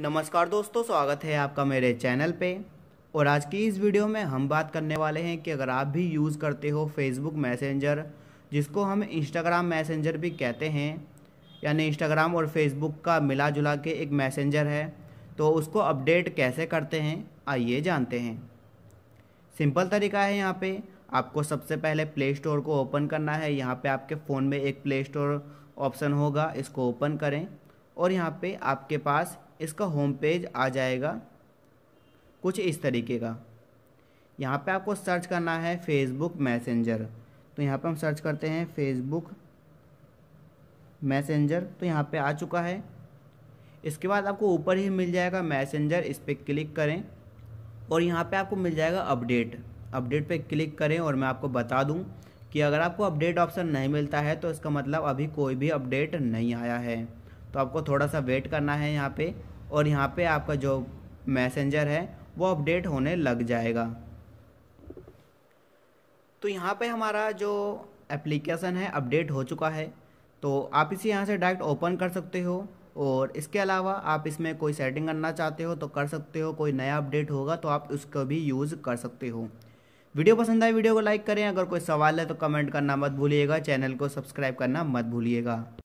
नमस्कार दोस्तों स्वागत है आपका मेरे चैनल पे और आज की इस वीडियो में हम बात करने वाले हैं कि अगर आप भी यूज़ करते हो फेसबुक मैसेंजर जिसको हम इंस्टाग्राम मैसेंजर भी कहते हैं यानी इंस्टाग्राम और फेसबुक का मिला जुला के एक मैसेंजर है तो उसको अपडेट कैसे करते हैं आइए जानते हैं सिंपल तरीका है यहाँ पर आपको सबसे पहले प्ले स्टोर को ओपन करना है यहाँ पर आपके फ़ोन में एक प्ले स्टोर ऑप्शन होगा इसको ओपन करें और यहाँ पे आपके पास इसका होम पेज आ जाएगा कुछ इस तरीके का यहाँ पे आपको सर्च करना है फेसबुक मैसेंजर तो यहाँ पे हम सर्च करते हैं फेसबुक मैसेंजर तो यहाँ पे आ चुका है इसके बाद आपको ऊपर ही मिल जाएगा मैसेंजर इस पर क्लिक करें और यहाँ पे आपको मिल जाएगा अपडेट अपडेट पे क्लिक करें और मैं आपको बता दूं कि अगर आपको अपडेट ऑप्शन नहीं मिलता है तो इसका मतलब अभी कोई भी अपडेट नहीं आया है तो आपको थोड़ा सा वेट करना है यहाँ पे और यहाँ पे आपका जो मैसेंजर है वो अपडेट होने लग जाएगा तो यहाँ पे हमारा जो एप्लीकेशन है अपडेट हो चुका है तो आप इसे यहाँ से डायरेक्ट ओपन कर सकते हो और इसके अलावा आप इसमें कोई सेटिंग करना चाहते हो तो कर सकते हो कोई नया अपडेट होगा तो आप उसको भी यूज़ कर सकते हो वीडियो पसंद आए वीडियो को लाइक करें अगर कोई सवाल है तो कमेंट करना मत भूलिएगा चैनल को सब्सक्राइब करना मत भूलिएगा